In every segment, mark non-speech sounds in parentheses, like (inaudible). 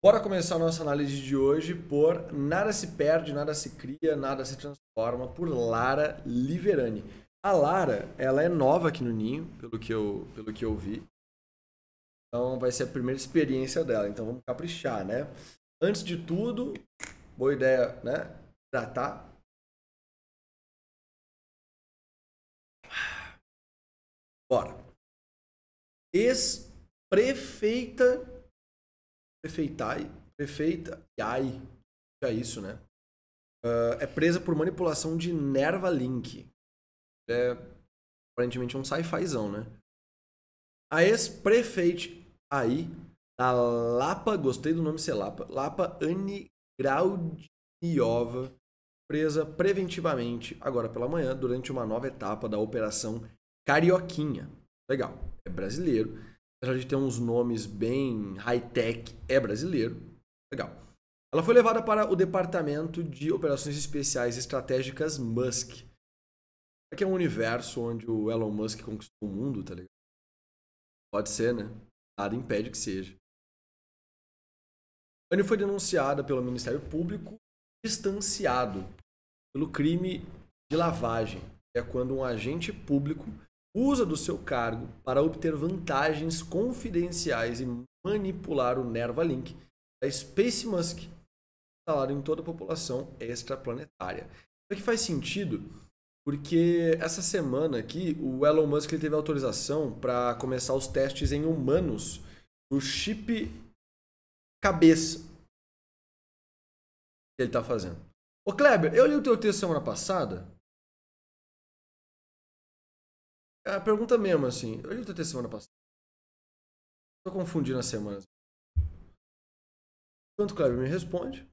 Bora começar a nossa análise de hoje por Nada se perde, nada se cria, nada se transforma por Lara Liverani. A Lara, ela é nova aqui no Ninho, pelo que eu, pelo que eu vi. Então vai ser a primeira experiência dela, então vamos caprichar, né? Antes de tudo, boa ideia, né? Tratar. Bora. Ex-prefeita prefeitai, prefeita e ai, é isso, né? Uh, é presa por manipulação de Nerva Link. É aparentemente um sci-fizão, né? A ex-prefeite aí da Lapa, gostei do nome ser Lapa, Lapa Anigraudiova, presa preventivamente agora pela manhã durante uma nova etapa da Operação Carioquinha. Legal, é brasileiro apesar de ter uns nomes bem high-tech, é brasileiro. Legal. Ela foi levada para o Departamento de Operações Especiais Estratégicas Musk. Aqui é um universo onde o Elon Musk conquistou o mundo, tá ligado? Pode ser, né? Nada impede que seja. Anne foi denunciada pelo Ministério Público distanciado pelo crime de lavagem, é quando um agente público usa do seu cargo para obter vantagens confidenciais e manipular o Nerva Link da Space Musk, instalado em toda a população extraplanetária. Isso aqui faz sentido porque essa semana aqui o Elon Musk ele teve autorização para começar os testes em humanos do chip cabeça que ele está fazendo. Ô Kleber, eu li o teu texto semana passada É a pergunta mesmo, assim. Eu tentei semana passada. Tô confundindo as semanas. Enquanto o Kleber me responde.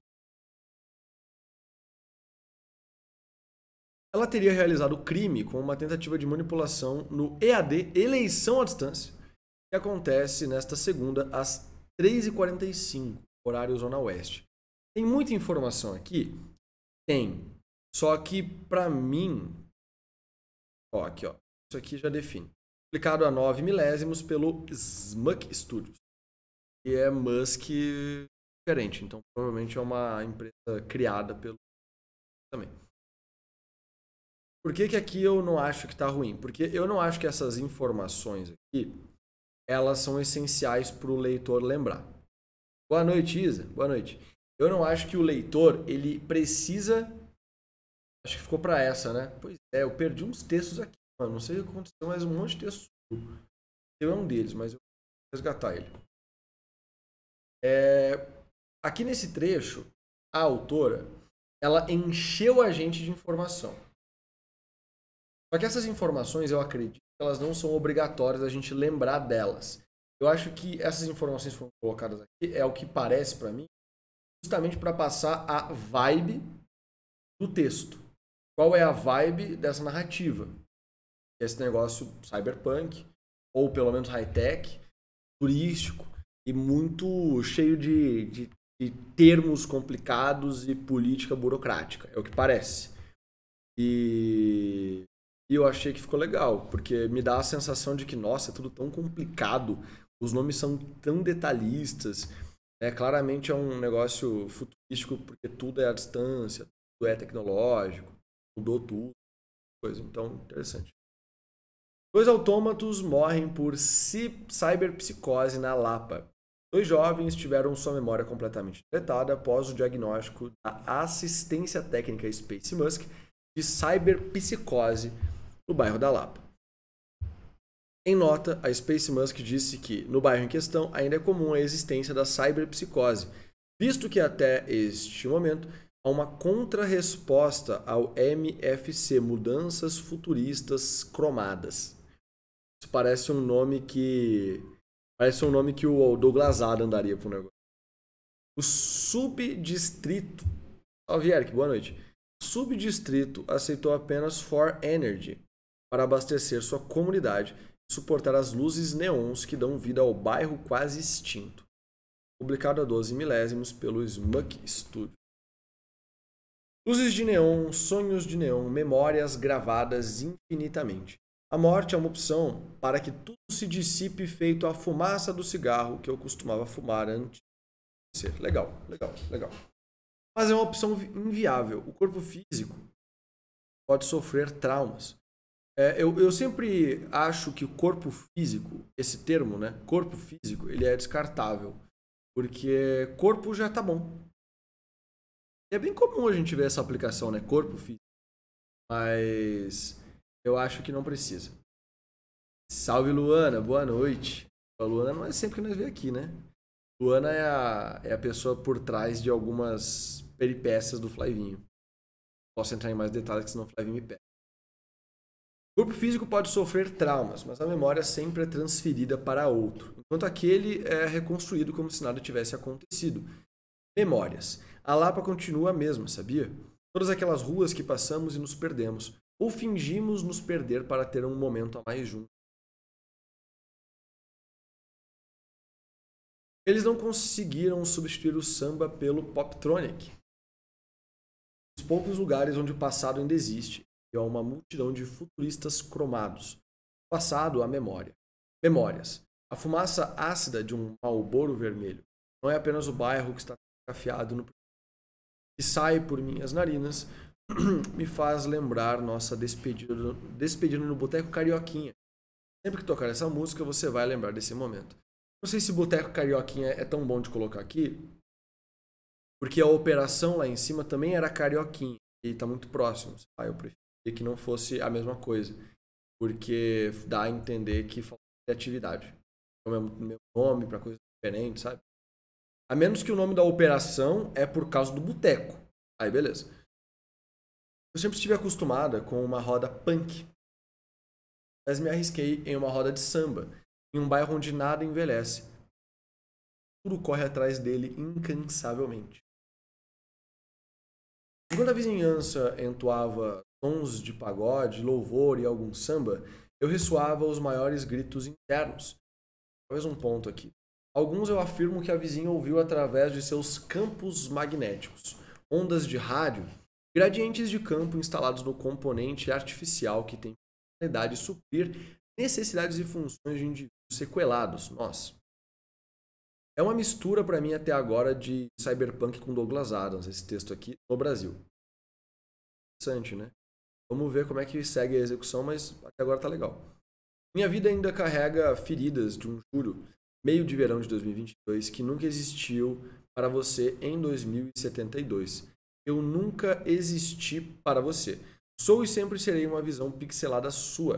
Ela teria realizado o crime com uma tentativa de manipulação no EAD Eleição à Distância, que acontece nesta segunda às 3h45, horário Zona Oeste. Tem muita informação aqui? Tem. Só que, para mim. Ó, aqui, ó. Isso aqui já define. Aplicado a 9 milésimos pelo Smuck Studios. E é Musk diferente, então provavelmente é uma empresa criada pelo também. Por que, que aqui eu não acho que está ruim? Porque eu não acho que essas informações aqui elas são essenciais para o leitor lembrar. Boa noite, Isa. Boa noite. Eu não acho que o leitor ele precisa. Acho que ficou para essa, né? Pois é, eu perdi uns textos aqui. Mano, não sei o que aconteceu, mas um monte de assunto. Eu é um deles, mas eu vou resgatar ele. É, aqui nesse trecho, a autora, ela encheu a gente de informação. Só que essas informações, eu acredito, elas não são obrigatórias a gente lembrar delas. Eu acho que essas informações que foram colocadas aqui é o que parece para mim, justamente para passar a vibe do texto. Qual é a vibe dessa narrativa? esse negócio cyberpunk, ou pelo menos high-tech, turístico, e muito cheio de, de, de, termos complicados e política burocrática, é o que parece. E, e eu achei que ficou legal, porque me dá a sensação de que, nossa, é tudo tão complicado, os nomes são tão detalhistas, é, claramente é um negócio futurístico, porque tudo é à distância, tudo é tecnológico, mudou tudo, coisa, então interessante. Dois autômatos morrem por cyberpsicose na Lapa. Dois jovens tiveram sua memória completamente deletada após o diagnóstico da assistência técnica Space Musk de cyberpsicose no bairro da Lapa. Em nota, a Space Musk disse que, no bairro em questão, ainda é comum a existência da cyberpsicose, visto que até este momento há uma contrarresposta ao MFC, mudanças futuristas cromadas. Isso parece um nome que. Parece um nome que o Douglas Adam daria pro negócio. O subdistrito. Salve, Eric, boa noite. subdistrito aceitou apenas For Energy para abastecer sua comunidade e suportar as luzes neons que dão vida ao bairro quase extinto. Publicado a 12 milésimos pelo Smuck Studio. Luzes de neon, sonhos de neon, memórias gravadas infinitamente. A morte é uma opção para que tudo se dissipe feito a fumaça do cigarro que eu costumava fumar antes de ser. Legal, legal, legal. Mas é uma opção inviável. O corpo físico pode sofrer traumas. É, eu, eu sempre acho que o corpo físico, esse termo, né? Corpo físico, ele é descartável. Porque corpo já tá bom. E é bem comum a gente ver essa aplicação, né? Corpo físico. Mas eu acho que não precisa. Salve Luana, boa noite. A Luana não é sempre que nós vemos aqui, né? Luana é a, é a pessoa por trás de algumas peripécias do Flavinho. Posso entrar em mais detalhes, senão o Flavinho me pega. O corpo físico pode sofrer traumas, mas a memória sempre é transferida para outro, enquanto aquele é reconstruído como se nada tivesse acontecido. Memórias. A Lapa continua a mesma, sabia? Todas aquelas ruas que passamos e nos perdemos, ou fingimos nos perder para ter um momento a mais juntos. Eles não conseguiram substituir o samba pelo poptronic. Os poucos lugares onde o passado ainda existe, e há uma multidão de futuristas cromados. Passado a memória. Memórias. A fumaça ácida de um malboro vermelho não é apenas o bairro que está cafeado no que sai por minhas narinas, (clears throat) me faz lembrar nossa despedida, despedida no Boteco Carioquinha. Sempre que tocar essa música, você vai lembrar desse momento. Não sei se Boteco Carioquinha é tão bom de colocar aqui, porque a operação lá em cima também era Carioquinha, e está muito próximo. Ah, eu prefiro que não fosse a mesma coisa, porque dá a entender que falta criatividade. É o meu nome para coisas diferentes, sabe? A menos que o nome da operação é por causa do boteco. Aí beleza. Eu sempre estive acostumada com uma roda punk. Mas me arrisquei em uma roda de samba, em um bairro onde nada envelhece. Tudo corre atrás dele incansavelmente. Enquanto a vizinhança entoava tons de pagode, louvor e algum samba, eu ressoava os maiores gritos internos. Talvez um ponto aqui. Alguns eu afirmo que a vizinha ouviu através de seus campos magnéticos, ondas de rádio Gradientes de campo instalados no componente artificial que tem finalidade suprir necessidades e funções de indivíduos sequelados. Nossa. É uma mistura para mim até agora de Cyberpunk com Douglas Adams, esse texto aqui no Brasil. Interessante, né? Vamos ver como é que segue a execução, mas até agora tá legal. Minha vida ainda carrega feridas de um juro, meio de verão de 2022, que nunca existiu para você em 2072 eu nunca existi para você. Sou e sempre serei uma visão pixelada sua.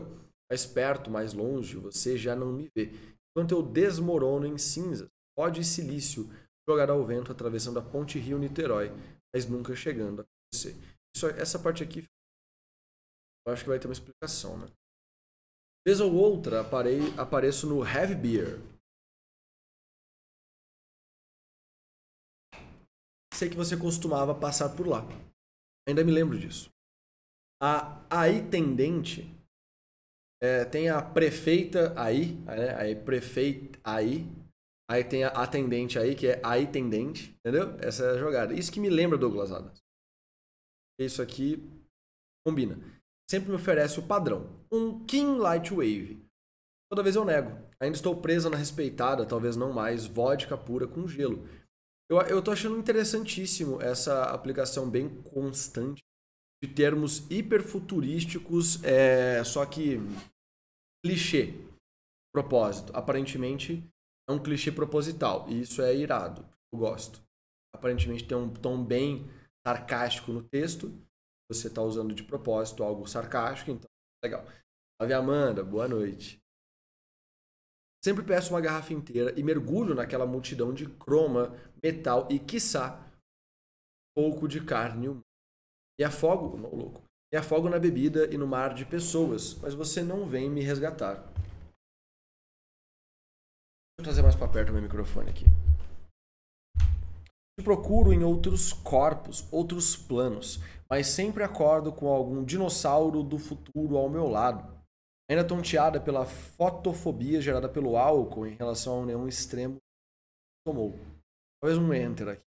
Mais perto, mais longe, você já não me vê. Enquanto eu desmorono em cinzas, pode e silício jogar ao vento atravessando a ponte Rio-Niterói, mas nunca chegando a você. Isso, essa parte aqui, eu acho que vai ter uma explicação, né? Vez ou outra, aparei, apareço no Heavy Beer, sei que você costumava passar por lá. Ainda me lembro disso. A AI tendente é, tem a prefeita aí, né? aí prefeita aí, aí tem a atendente aí, que é AI tendente, entendeu? Essa é a jogada. Isso que me lembra Douglas Adams. Isso aqui combina. Sempre me oferece o padrão. Um Light Wave. Toda vez eu nego. Ainda estou presa na respeitada, talvez não mais, vodka pura com gelo. Eu, eu tô achando interessantíssimo essa aplicação bem constante de termos hiperfuturísticos, é, só que clichê, propósito. Aparentemente é um clichê proposital e isso é irado, eu gosto. Aparentemente tem um tom bem sarcástico no texto, você está usando de propósito algo sarcástico, então legal. Salve Amanda, boa noite. Sempre peço uma garrafa inteira e mergulho naquela multidão de croma, metal e, quiçá, pouco de carne humana. E afogo, não, louco. Me afogo na bebida e no mar de pessoas, mas você não vem me resgatar. Deixa eu trazer mais para perto meu microfone aqui. Te procuro em outros corpos, outros planos, mas sempre acordo com algum dinossauro do futuro ao meu lado ainda tonteada pela fotofobia gerada pelo álcool em relação ao neon extremo tomou. Talvez um enter aqui.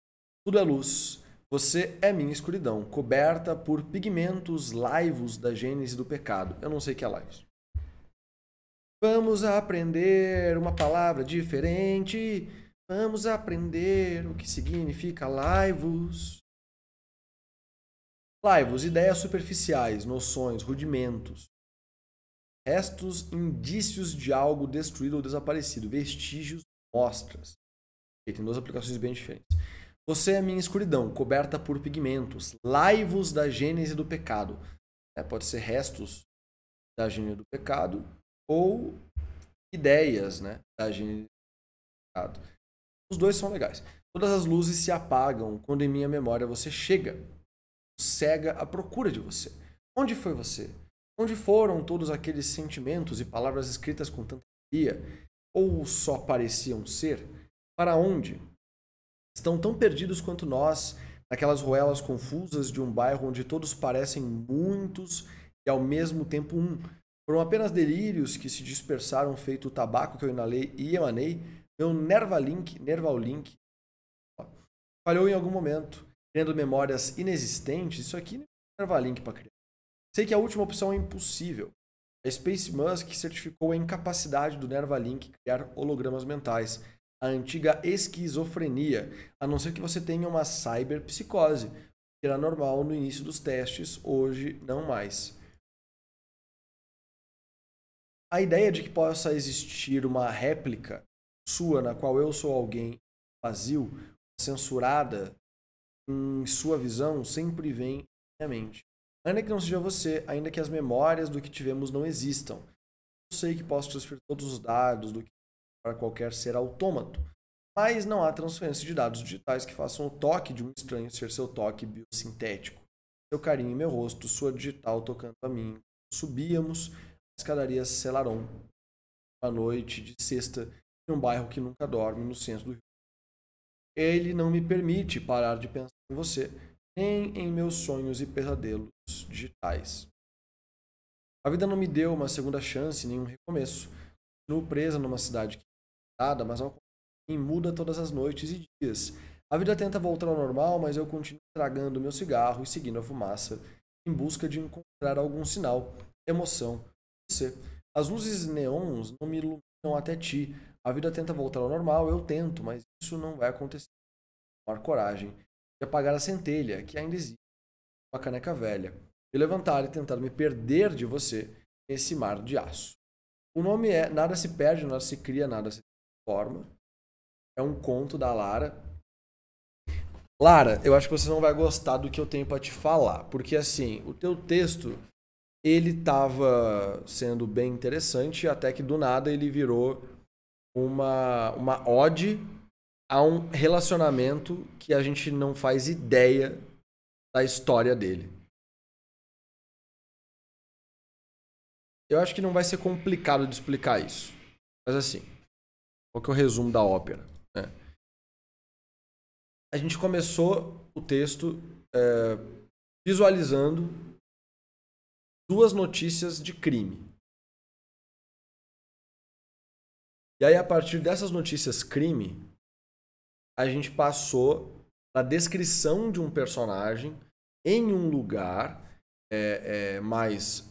Tudo é luz. Você é minha escuridão, coberta por pigmentos laivos da gênese do pecado. Eu não sei o que é laivos. Vamos aprender uma palavra diferente. Vamos aprender o que significa laivos. Laivos, ideias superficiais, noções, rudimentos restos, indícios de algo destruído ou desaparecido, vestígios, mostras. E tem duas aplicações bem diferentes. Você é minha escuridão, coberta por pigmentos, laivos da gênese do pecado. É, pode ser restos da gênese do pecado ou ideias né, da gênese do pecado. Os dois são legais. Todas as luzes se apagam quando em minha memória você chega. Cega a procura de você. Onde foi você? Onde foram todos aqueles sentimentos e palavras escritas com tanta alegria, ou só pareciam ser? Para onde? Estão tão perdidos quanto nós, naquelas ruelas confusas de um bairro onde todos parecem muitos e ao mesmo tempo um. Foram apenas delírios que se dispersaram feito o tabaco que eu inalei e emanei, meu Nervalink, Nervalink, falhou em algum momento, criando memórias inexistentes. Isso aqui não é Nervalink para criar. Sei que a última opção é impossível. A Space Musk certificou a incapacidade do Nervalink criar hologramas mentais, a antiga esquizofrenia, a não ser que você tenha uma cyberpsicose, que era normal no início dos testes, hoje não mais. A ideia de que possa existir uma réplica sua na qual eu sou alguém vazio, censurada, em sua visão, sempre vem à minha mente. Ainda que não seja você, ainda que as memórias do que tivemos não existam. Eu sei que posso transferir todos os dados do que para qualquer ser autômato, mas não há transferência de dados digitais que façam o toque de um estranho ser seu toque biosintético. Seu carinho em meu rosto, sua digital tocando a mim. Subíamos a escadaria Celaron, uma noite de sexta, em um bairro que nunca dorme, no centro do Rio. Ele não me permite parar de pensar em você nem em meus sonhos e pesadelos digitais. A vida não me deu uma segunda chance, nenhum recomeço. Continuo presa numa cidade que é nada, mas não muda todas as noites e dias. A vida tenta voltar ao normal, mas eu continuo tragando meu cigarro e seguindo a fumaça em busca de encontrar algum sinal, emoção, você. As luzes neons não me iluminam até ti. A vida tenta voltar ao normal, eu tento, mas isso não vai acontecer. Tomar coragem de apagar a centelha, que ainda existe uma caneca velha, e levantar e tentar me perder de você nesse mar de aço. O nome é Nada se perde, nada se cria, nada se forma. É um conto da Lara. Lara, eu acho que você não vai gostar do que eu tenho para te falar, porque assim, o teu texto ele estava sendo bem interessante até que do nada ele virou uma uma ode a um relacionamento que a gente não faz ideia da história dele. Eu acho que não vai ser complicado de explicar isso. Mas assim, qual que é o resumo da ópera? Né? A gente começou o texto é, visualizando duas notícias de crime. E aí, a partir dessas notícias crime, a gente passou da descrição de um personagem em um lugar é, é, mais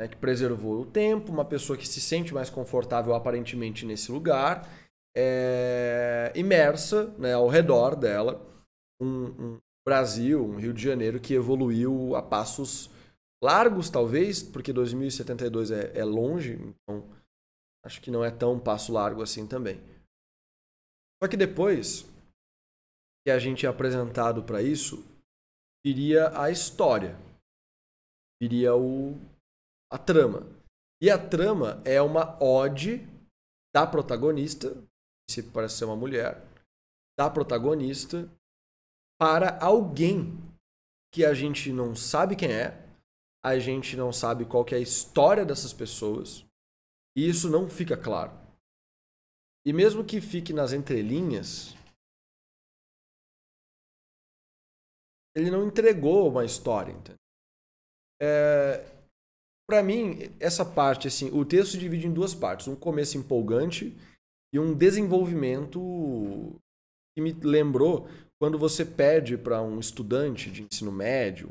né, que preservou o tempo, uma pessoa que se sente mais confortável aparentemente nesse lugar, é, imersa né, ao redor dela, um, um, Brasil, um Rio de Janeiro que evoluiu a passos largos, talvez, porque 2072 é, é longe, então acho que não é tão passo largo assim também. Só que depois que a gente é apresentado para isso, viria a história, viria o, a trama. E a trama é uma ode da protagonista, se parece ser uma mulher, da protagonista para alguém que a gente não sabe quem é, a gente não sabe qual que é a história dessas pessoas, e isso não fica claro. E mesmo que fique nas entrelinhas, ele não entregou uma história. É, Para mim, essa parte, assim, o texto se divide em duas partes: um começo empolgante e um desenvolvimento que me lembrou quando você pede para um estudante de ensino médio,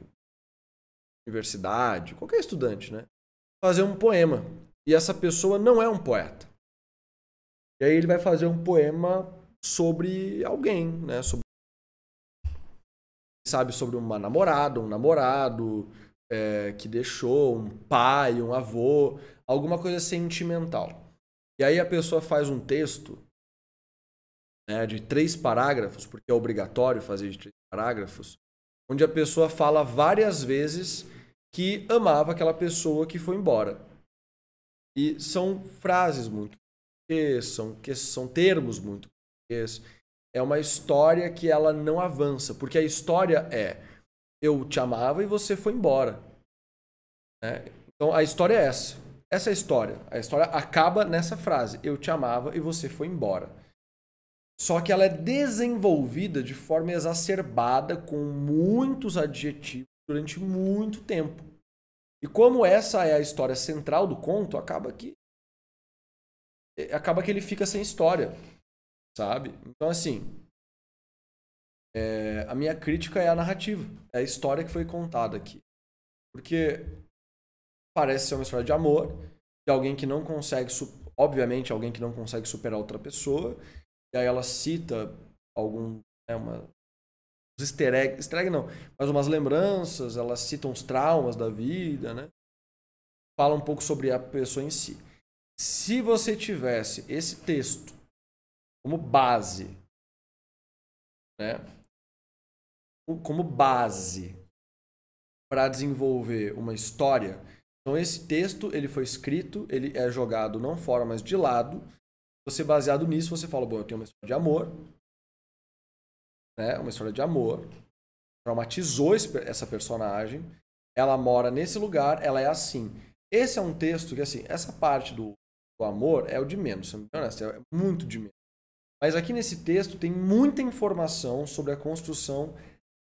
universidade, qualquer estudante, né, fazer um poema. E essa pessoa não é um poeta. E aí ele vai fazer um poema sobre alguém, né? Sobre sabe sobre uma namorada, um namorado é, que deixou, um pai, um avô, alguma coisa sentimental. E aí a pessoa faz um texto né, de três parágrafos, porque é obrigatório fazer de três parágrafos, onde a pessoa fala várias vezes que amava aquela pessoa que foi embora. E são frases muito são, que são termos muito clichês. É uma história que ela não avança, porque a história é eu te amava e você foi embora. Né? Então a história é essa. Essa é a história. A história acaba nessa frase: eu te amava e você foi embora. Só que ela é desenvolvida de forma exacerbada com muitos adjetivos durante muito tempo. E como essa é a história central do conto, acaba que acaba que ele fica sem história, sabe? Então, assim, é, a minha crítica é a narrativa, é a história que foi contada aqui. Porque parece ser uma história de amor, de alguém que não consegue, obviamente, alguém que não consegue superar outra pessoa, e aí ela cita algum, né, uma, uns easter eggs, easter egg não, mas umas lembranças, ela cita uns traumas da vida, né? Fala um pouco sobre a pessoa em si. Se você tivesse esse texto como base, né? Como base para desenvolver uma história, então esse texto ele foi escrito, ele é jogado não fora, mas de lado. Você baseado nisso, você fala, bom, eu tenho uma história de amor, né? Uma história de amor. Traumatizou essa personagem. Ela mora nesse lugar, ela é assim. Esse é um texto que assim, essa parte do do amor é o de menos, sendo bem honesto, é muito de menos. Mas aqui nesse texto tem muita informação sobre a construção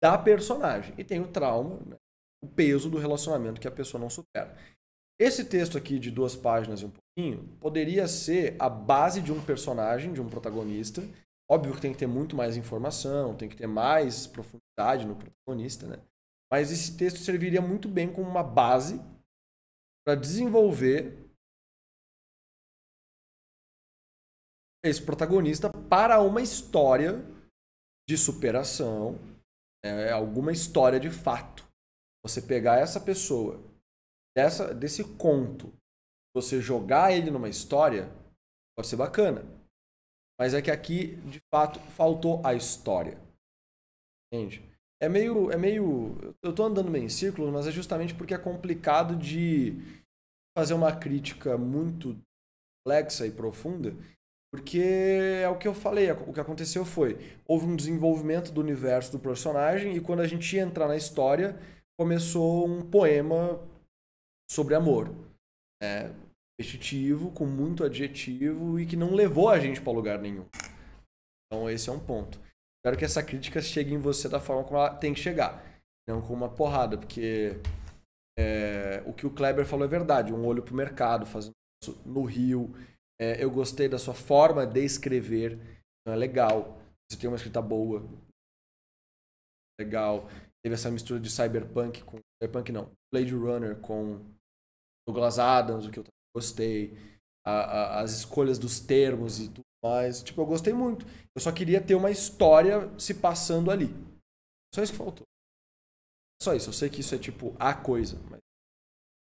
da personagem. E tem o trauma, né? o peso do relacionamento que a pessoa não supera. Esse texto aqui de duas páginas e um pouquinho poderia ser a base de um personagem, de um protagonista. Óbvio que tem que ter muito mais informação, tem que ter mais profundidade no protagonista, né? Mas esse texto serviria muito bem como uma base para desenvolver esse protagonista para uma história de superação, é, alguma história de fato. Você pegar essa pessoa dessa, desse conto, você jogar ele numa história, pode ser bacana. Mas é que aqui, de fato, faltou a história. Entende? É meio. É meio. Eu tô andando meio em círculo, mas é justamente porque é complicado de fazer uma crítica muito complexa e profunda porque é o que eu falei, é o que aconteceu foi, houve um desenvolvimento do universo do personagem e quando a gente ia entrar na história, começou um poema sobre amor. É, repetitivo, com muito adjetivo e que não levou a gente para lugar nenhum. Então esse é um ponto. Espero que essa crítica chegue em você da forma como ela tem que chegar. Não com uma porrada, porque é, o que o Kleber falou é verdade. Um olho pro mercado, fazendo no Rio, é, eu gostei da sua forma de escrever. Então é legal. Você tem uma escrita boa. Legal. Teve essa mistura de cyberpunk com. Cyberpunk não. Blade Runner com Douglas Adams, o que eu gostei. A, a, as escolhas dos termos e tudo mais. Tipo, eu gostei muito. Eu só queria ter uma história se passando ali. Só isso que faltou. Só isso. Eu sei que isso é tipo a coisa, mas